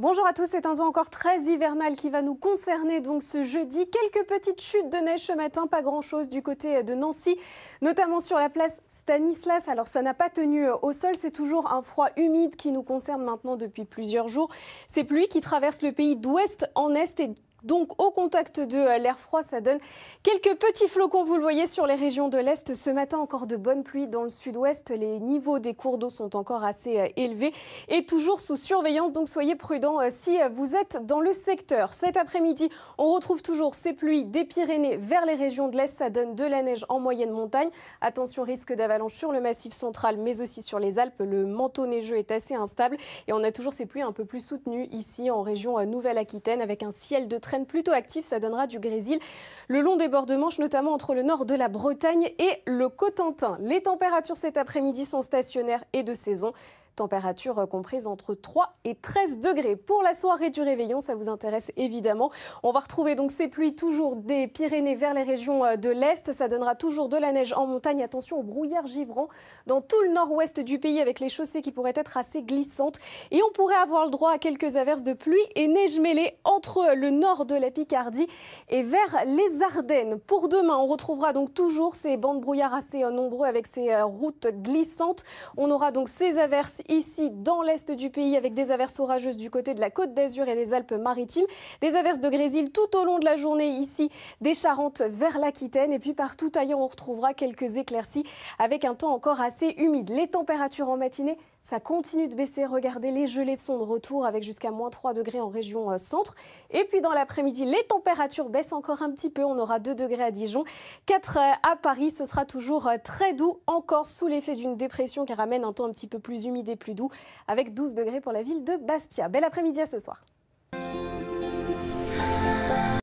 Bonjour à tous, c'est un temps encore très hivernal qui va nous concerner donc ce jeudi. Quelques petites chutes de neige ce matin, pas grand-chose du côté de Nancy, notamment sur la place Stanislas. Alors ça n'a pas tenu au sol, c'est toujours un froid humide qui nous concerne maintenant depuis plusieurs jours. Ces pluies qui traversent le pays d'ouest en est et donc au contact de euh, l'air froid, ça donne quelques petits flocons, vous le voyez, sur les régions de l'Est. Ce matin, encore de bonnes pluies dans le sud-ouest. Les niveaux des cours d'eau sont encore assez euh, élevés et toujours sous surveillance. Donc soyez prudents euh, si vous êtes dans le secteur. Cet après-midi, on retrouve toujours ces pluies des Pyrénées vers les régions de l'Est. Ça donne de la neige en moyenne montagne. Attention, risque d'avalanche sur le massif central, mais aussi sur les Alpes. Le manteau neigeux est assez instable et on a toujours ces pluies un peu plus soutenues ici en région Nouvelle-Aquitaine avec un ciel de très plutôt active. Ça donnera du grésil le long des bords de Manche, notamment entre le nord de la Bretagne et le Cotentin. Les températures cet après-midi sont stationnaires et de saison température euh, comprise entre 3 et 13 degrés. Pour la soirée du réveillon, ça vous intéresse évidemment. On va retrouver donc ces pluies toujours des Pyrénées vers les régions euh, de l'Est. Ça donnera toujours de la neige en montagne. Attention aux brouillard givrant dans tout le nord-ouest du pays avec les chaussées qui pourraient être assez glissantes. Et on pourrait avoir le droit à quelques averses de pluie et neige mêlée entre le nord de la Picardie et vers les Ardennes. Pour demain, on retrouvera donc toujours ces bandes brouillard assez euh, nombreux avec ces routes glissantes. On aura donc ces averses ici dans l'est du pays avec des averses orageuses du côté de la Côte d'Azur et des Alpes-Maritimes, des averses de grésil tout au long de la journée ici des Charentes vers l'Aquitaine et puis partout ailleurs on retrouvera quelques éclaircies avec un temps encore assez humide. Les températures en matinée ça continue de baisser. Regardez, les gelées sont de retour avec jusqu'à moins 3 degrés en région euh, centre. Et puis dans l'après-midi, les températures baissent encore un petit peu. On aura 2 degrés à Dijon, 4 euh, à Paris. Ce sera toujours euh, très doux, encore sous l'effet d'une dépression qui ramène un temps un petit peu plus humide et plus doux, avec 12 degrés pour la ville de Bastia. Bel après-midi à ce soir.